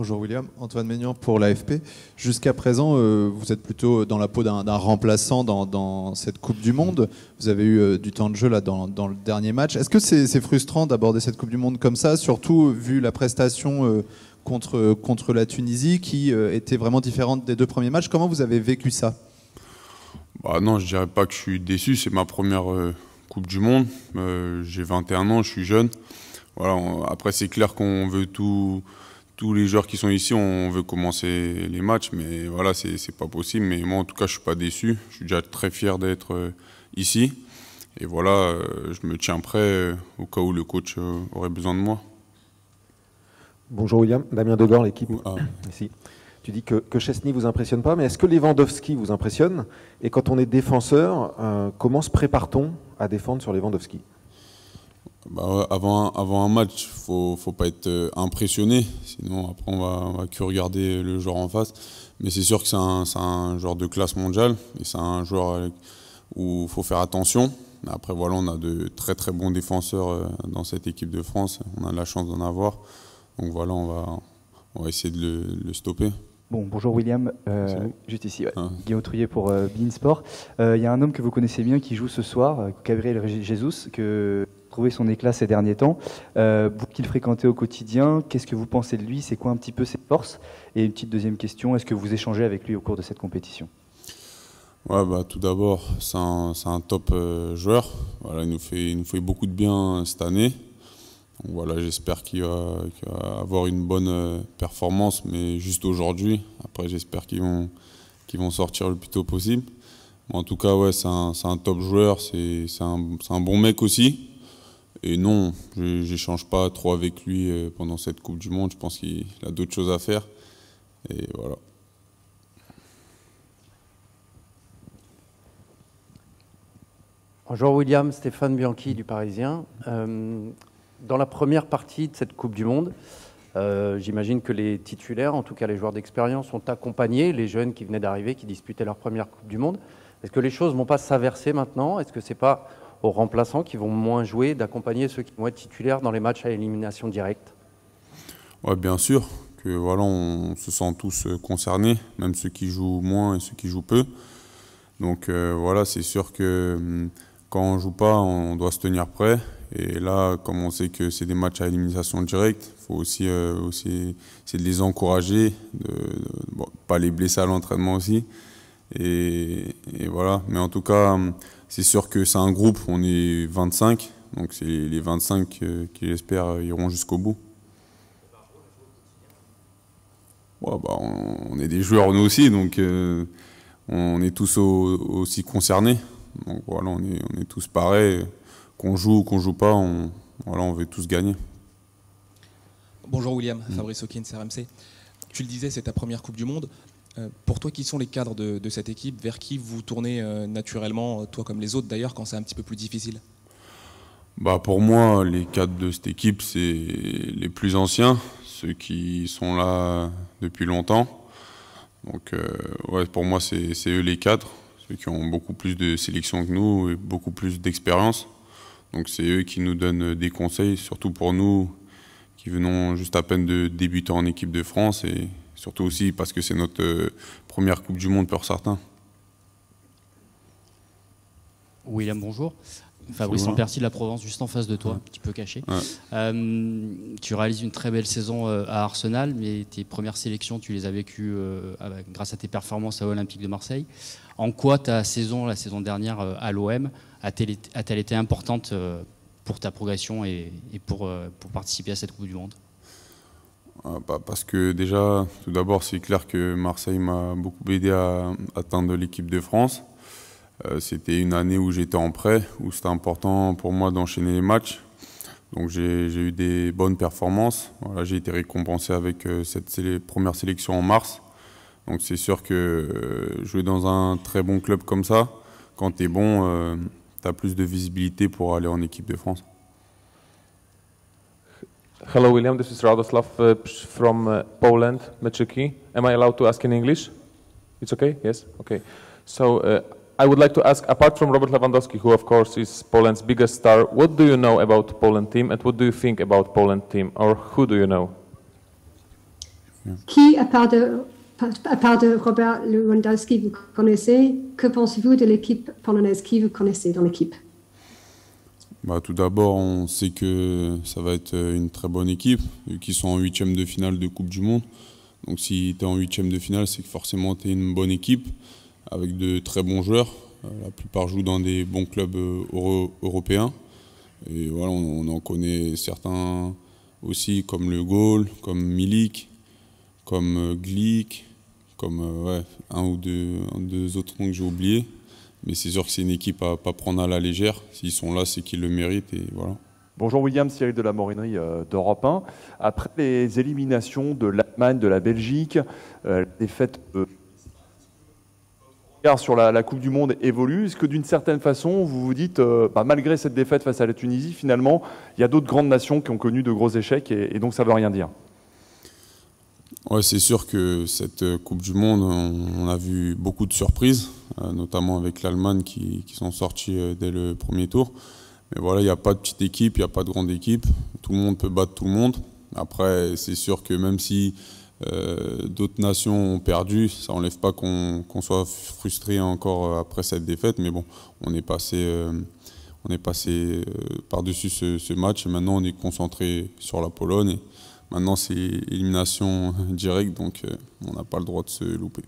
Bonjour William, Antoine Maignan pour l'AFP. Jusqu'à présent, euh, vous êtes plutôt dans la peau d'un remplaçant dans, cette Coupe du Monde. Vous avez eu euh, du temps de jeu là dans, le dernier match. Est-ce que c'est frustrant d'aborder cette Coupe du Monde comme ça, surtout vu la prestation euh, contre, contre la Tunisie qui était vraiment différente des deux premiers matchs Comment vous avez vécu ça bah, Non, je dirais pas que je suis déçu. C'est ma première Coupe du Monde. J'ai 21 ans, je suis jeune. après, c'est clair qu'on veut tout tous les joueurs qui sont ici, on veut commencer les matchs, mais voilà, c'est pas possible. Mais moi, en tout cas, je suis pas déçu. Je suis déjà très fier d'être euh, ici. Et voilà, euh, je me tiens prêt euh, au cas où le coach aurait besoin de moi. Bonjour William, Damien Degor, l'équipe. Ah. Ici. Tu dis que, que Chesney vous impressionne pas, mais est-ce que Lewandowski vous impressionne Et quand on est défenseur, comment se prépare-t-on à défendre sur Lewandowski bah avant, avant un match, il faut, faut pas être euh, impressionné, sinon après on va, va que regarder le joueur en face. Mais c'est sûr que c'est un, joueur de classe mondiale, et c'est un joueur euh, où il faut faire attention. Après voilà, on a de très très bons défenseurs euh, dans cette équipe de France, on a la chance d'en avoir. Donc voilà, on va, on va essayer de le, stopper. Bon, bonjour William, juste ici, ah. Guillaume Trouillet pour euh, Beansport. Il y a un homme que vous connaissez bien qui joue ce soir, Gabriel Jesus, que trouvé son éclat ces derniers temps. vous euh, qu'il fréquentait au quotidien, qu'est-ce que vous pensez de lui C'est quoi un petit peu ses forces Et une petite deuxième question, est-ce que vous échangez avec lui au cours de cette compétition Ouais, bah, tout d'abord, c'est un, top euh, joueur. Voilà, il, nous fait, il nous fait beaucoup de bien euh, cette année. voilà, j'espère qu'il va, avoir une bonne performance, mais juste aujourd'hui. Après, j'espère qu'ils vont, qu'ils vont sortir le plus tôt possible. en tout cas, ouais, c'est un, un, top joueur, c'est un, un bon mec aussi. Et non, je n'échange pas trop avec lui euh, pendant cette Coupe du Monde. Je pense qu'il a d'autres choses à faire. Et voilà. Bonjour William, Stéphane Bianchi du Parisien. Euh, dans la première partie de cette Coupe du Monde, euh, j'imagine que les titulaires, en tout cas les joueurs d'expérience, ont accompagné les jeunes qui venaient d'arriver, qui disputaient leur première Coupe du Monde. Est-ce que les choses ne vont pas s'inverser maintenant Est-ce que c'est pas aux remplaçants qui vont moins jouer, d'accompagner ceux qui vont être titulaires dans les matchs à élimination directe ouais, Bien sûr, que voilà, on se sent tous euh, concernés, même ceux qui jouent moins et ceux qui jouent peu. Donc euh, voilà, c'est sûr que hum, quand on joue pas, on doit se tenir prêt. Et là, comme on sait que c'est des matchs à élimination directe, faut aussi, essayer euh, aussi c'est de les encourager, de, pas les blesser à l'entraînement aussi. Et, et, voilà. Mais en tout cas, hum, c'est sûr que c'est un groupe, on est 25, donc c'est les 25 euh, qui, j'espère, euh, iront jusqu'au bout. Bah, on, est des joueurs nous aussi, donc euh, on est tous aussi concernés. Donc voilà, on est, tous pareils. Qu'on joue ou qu'on joue pas, on, on veut tous gagner. Bonjour William, mm. Fabrice Hawkins, RMC. Tu le disais, c'est ta première Coupe du Monde. Euh, pour toi, qui sont les cadres de, cette équipe Vers qui vous tournez euh, naturellement, euh, toi comme les autres d'ailleurs, quand c'est un petit peu plus difficile bah Pour moi, les cadres de cette équipe, c'est les plus anciens, ceux qui sont là depuis longtemps. Donc ouais, pour moi, c'est eux les cadres, ceux qui ont beaucoup plus de sélection que nous et beaucoup plus d'expérience. Donc c'est eux qui nous donnent des conseils, surtout pour nous qui venons juste à peine de débuter en équipe de France et Surtout aussi parce que c'est notre euh, première Coupe du Monde pour certains. William, bonjour. Fabrice Saint-Percy de la Provence, juste en face de toi, un petit peu caché. Euh, tu réalises une très belle saison euh, à Arsenal, mais tes premières sélections, tu les as vécues grâce à tes performances à l'Olympique de Marseille. En quoi ta saison, la saison dernière à l'OM, a-t-elle été importante pour ta progression et pour participer à cette Coupe du Monde ah, bah, parce que déjà, tout d'abord, c'est clair que Marseille m'a beaucoup aidé à atteindre l'équipe de France. Euh, c'était une année où j'étais en prêt, où c'était important pour moi d'enchaîner les matchs. Donc j'ai eu des bonnes performances. j'ai été récompensé avec euh, cette première sélection en mars. Donc c'est sûr que euh, jouer dans un très bon club comme ça, quand tu es bon, tu as plus de visibilité pour aller en équipe de France. Hello, William. This is Radoslav uh, from uh, Poland, Meczyki. Am I allowed to ask in English? It's okay? Yes? Okay. So uh, I would like to ask, apart from Robert Lewandowski, who of course is Poland's biggest star, what do you know about Poland team and what do you think about Poland team or who do you know? Qui, à part de, à part de Robert Lewandowski, vous connaissez Que pensez-vous de l'équipe polonaise Qui vous connaissez dans l'équipe Bah, tout d'abord, on sait que ça va être euh, une très bonne équipe, qui sont en huitième de finale de Coupe du Monde. Donc si tu es en huitième de finale, c'est que forcément tu es une bonne équipe, avec de très bons joueurs. Euh, la plupart jouent dans des bons clubs euh, européens. Et voilà, on, en connaît certains aussi, comme Le Gaulle, comme Milik, comme Glick, comme un ou deux, deux autres noms que j'ai oubliés. Mais c'est sûr que c'est une équipe à pas prendre à la légère. S'ils sont là, c'est qu'ils le méritent et voilà. Bonjour William, Cyril de la Morinerie euh, d'Europe 1. Après les éliminations de l'Allemagne, de la Belgique, euh, la défaite euh, sur la, Coupe du Monde évolue. Est-ce que d'une certaine façon, vous vous dites, bah, malgré cette défaite face à la Tunisie, finalement, il y a d'autres grandes nations qui ont connu de gros échecs et donc ça ne veut rien dire c'est sûr que cette euh, Coupe du Monde, on, a vu beaucoup de surprises, euh, notamment avec l'Allemagne qui, sont sortis euh, dès le premier tour. Mais voilà, il n'y a pas de petite équipe, il n'y a pas de grande équipe. Tout le monde peut battre tout le monde. Après, c'est sûr que même si d'autres nations ont perdu. Ça n'enlève pas qu'on soit frustré encore après cette défaite, mais bon, on est passé, passé par-dessus ce, match et maintenant on est concentré sur la Pologne. Maintenant, c'est élimination directe, donc euh, on n'a pas le droit de se louper.